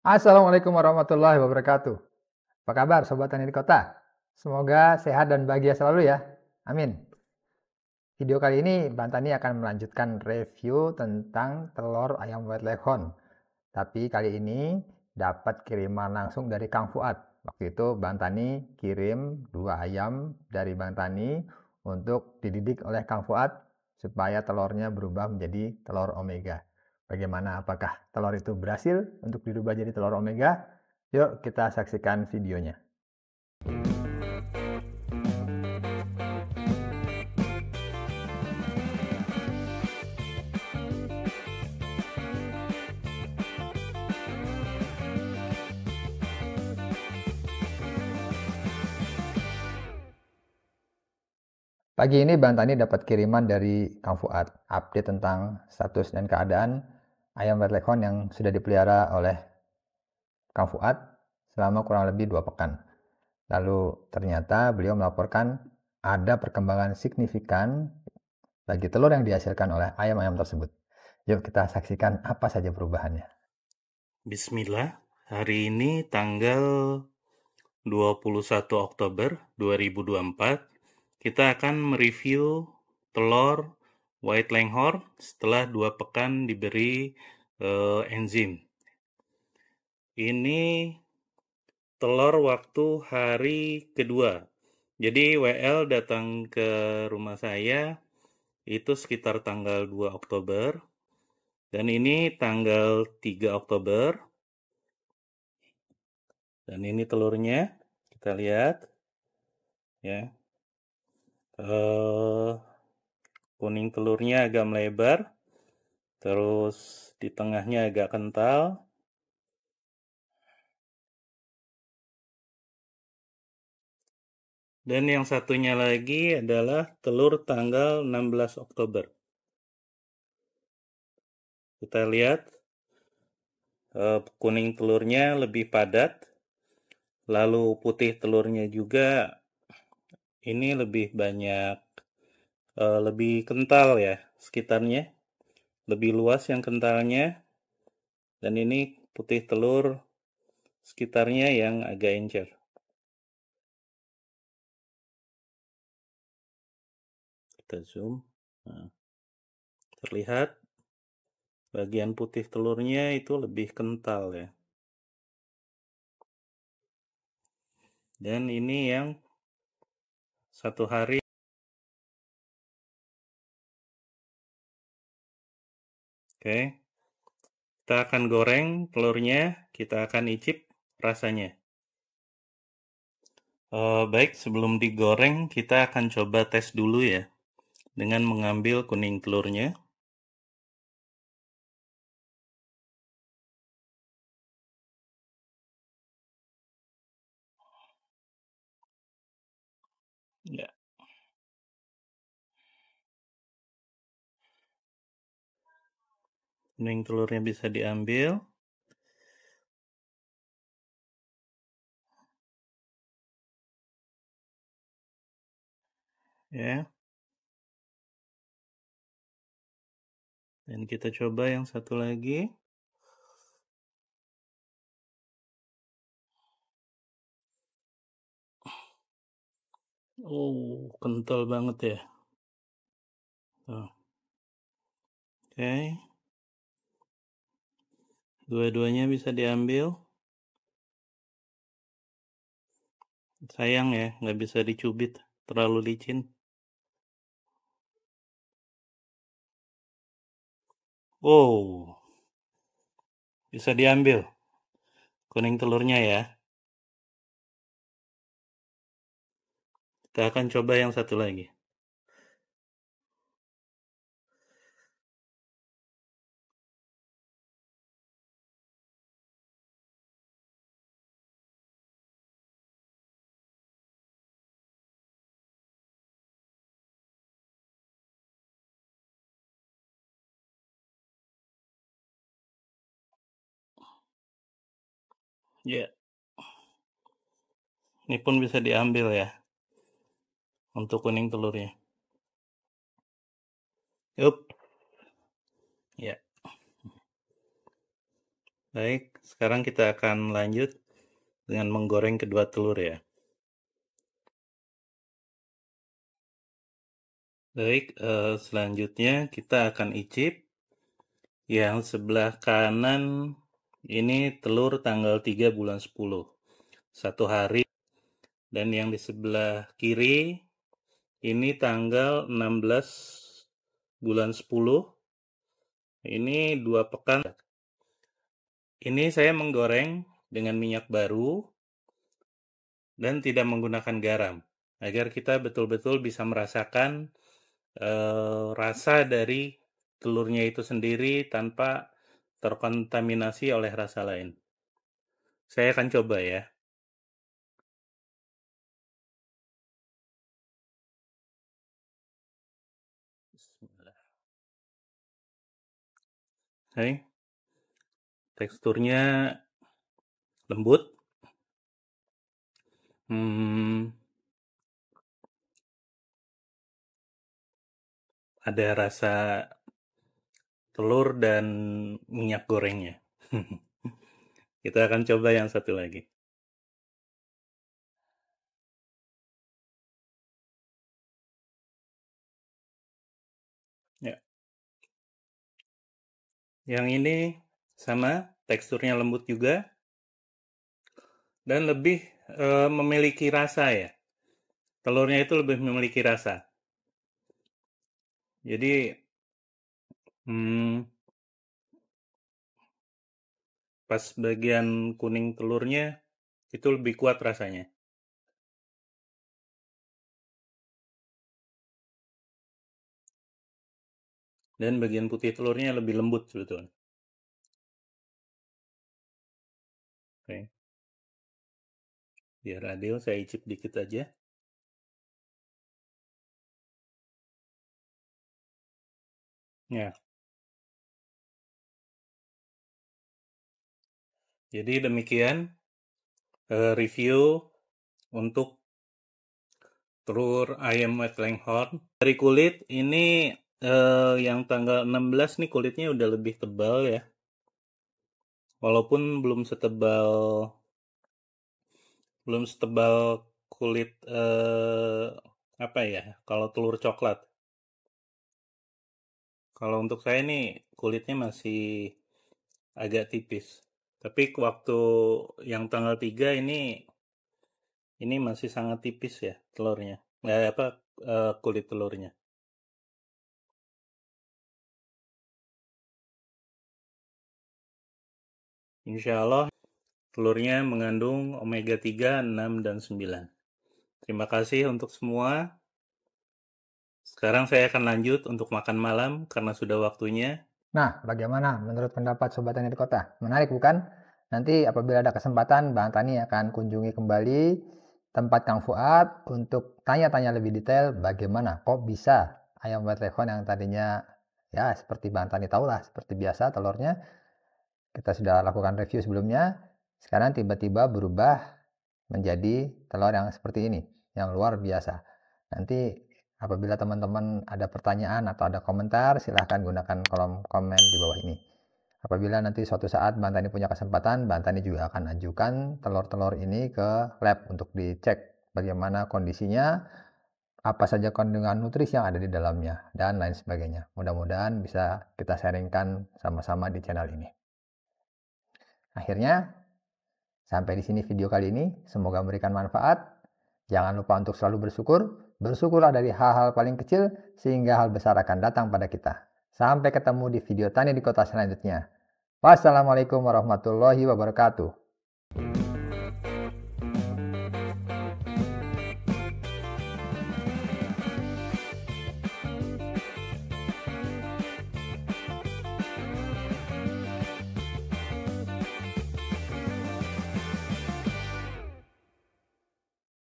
Assalamualaikum warahmatullahi wabarakatuh. Apa kabar sobat tani di kota? Semoga sehat dan bahagia selalu ya. Amin. Video kali ini Bantani akan melanjutkan review tentang telur ayam white leghorn. Tapi kali ini dapat kiriman langsung dari Kang Fuad. Waktu itu Bantani kirim dua ayam dari Bantani untuk dididik oleh Kang Fuad supaya telurnya berubah menjadi telur omega. Bagaimana apakah telur itu berhasil untuk dirubah jadi telur omega? Yuk kita saksikan videonya. Pagi ini Bantani dapat kiriman dari Kang Fuad, update tentang status dan keadaan ayam leghorn yang sudah dipelihara oleh Kang Fuad selama kurang lebih dua pekan. Lalu ternyata beliau melaporkan ada perkembangan signifikan bagi telur yang dihasilkan oleh ayam-ayam tersebut. Yuk kita saksikan apa saja perubahannya. Bismillah, hari ini tanggal 21 Oktober 2024 kita akan mereview telur White Langhor setelah dua pekan diberi uh, enzim. Ini telur waktu hari kedua. Jadi WL datang ke rumah saya itu sekitar tanggal 2 Oktober. Dan ini tanggal 3 Oktober. Dan ini telurnya. Kita lihat. Ya. Uh, kuning telurnya agak melebar, terus di tengahnya agak kental. Dan yang satunya lagi adalah telur tanggal 16 Oktober. Kita lihat eh, kuning telurnya lebih padat, lalu putih telurnya juga ini lebih banyak uh, lebih kental ya sekitarnya lebih luas yang kentalnya dan ini putih telur sekitarnya yang agak encer kita zoom nah, terlihat bagian putih telurnya itu lebih kental ya dan ini yang satu hari Oke. Kita akan goreng telurnya, kita akan icip rasanya. Uh, baik, sebelum digoreng kita akan coba tes dulu ya dengan mengambil kuning telurnya. Ya, bening telurnya bisa diambil. Ya. Dan kita coba yang satu lagi. Oh, kental banget ya. Oh. Oke. Okay. Dua-duanya bisa diambil. Sayang ya, nggak bisa dicubit. Terlalu licin. Wow. Bisa diambil. Kuning telurnya ya. Kita akan coba yang satu lagi. Ya. Ini pun bisa diambil ya. Untuk kuning telurnya. Yup. Ya. Baik, sekarang kita akan lanjut dengan menggoreng kedua telur ya. Baik, eh, selanjutnya kita akan icip yang sebelah kanan ini telur tanggal 3 bulan 10. Satu hari. Dan yang di sebelah kiri ini tanggal 16 bulan 10. Ini dua pekan. Ini saya menggoreng dengan minyak baru dan tidak menggunakan garam agar kita betul-betul bisa merasakan e, rasa dari telurnya itu sendiri tanpa terkontaminasi oleh rasa lain. Saya akan coba ya. Hai. Teksturnya lembut. Hmm. Ada rasa telur dan minyak gorengnya. Kita akan coba yang satu lagi. Ya. Yang ini sama, teksturnya lembut juga. Dan lebih e, memiliki rasa ya. Telurnya itu lebih memiliki rasa. Jadi Hmm. Pas bagian kuning telurnya, itu lebih kuat rasanya. Dan bagian putih telurnya lebih lembut sebetulnya. Oke. Biar adil saya icip dikit aja. ya. Jadi demikian uh, review untuk telur ayam white Langhorn. Dari kulit ini uh, yang tanggal 16 nih kulitnya udah lebih tebal ya. Walaupun belum setebal belum setebal kulit uh, apa ya? Kalau telur coklat. Kalau untuk saya nih kulitnya masih agak tipis. Tapi waktu yang tanggal 3 ini ini masih sangat tipis ya telurnya. Eh, apa eh, kulit telurnya. Insya Allah telurnya mengandung omega 3, 6, dan 9. Terima kasih untuk semua. Sekarang saya akan lanjut untuk makan malam karena sudah waktunya. Nah, bagaimana menurut pendapat Sobat Tani di Kota? Menarik bukan? Nanti apabila ada kesempatan, Bang Tani akan kunjungi kembali tempat Kang Fuad untuk tanya-tanya lebih detail bagaimana kok bisa ayam betrekon yang tadinya ya seperti Bang Tani tahu lah, seperti biasa telurnya kita sudah lakukan review sebelumnya sekarang tiba-tiba berubah menjadi telur yang seperti ini yang luar biasa nanti Apabila teman-teman ada pertanyaan atau ada komentar, silahkan gunakan kolom komen di bawah ini. Apabila nanti suatu saat Bantani punya kesempatan, Bantani juga akan ajukan telur-telur ini ke lab untuk dicek bagaimana kondisinya, apa saja kandungan nutrisi yang ada di dalamnya, dan lain sebagainya. Mudah-mudahan bisa kita sharingkan sama-sama di channel ini. Akhirnya, sampai di sini video kali ini. Semoga memberikan manfaat. Jangan lupa untuk selalu bersyukur Bersyukurlah dari hal-hal paling kecil sehingga hal besar akan datang pada kita. Sampai ketemu di video tani di kota selanjutnya. Wassalamualaikum warahmatullahi wabarakatuh.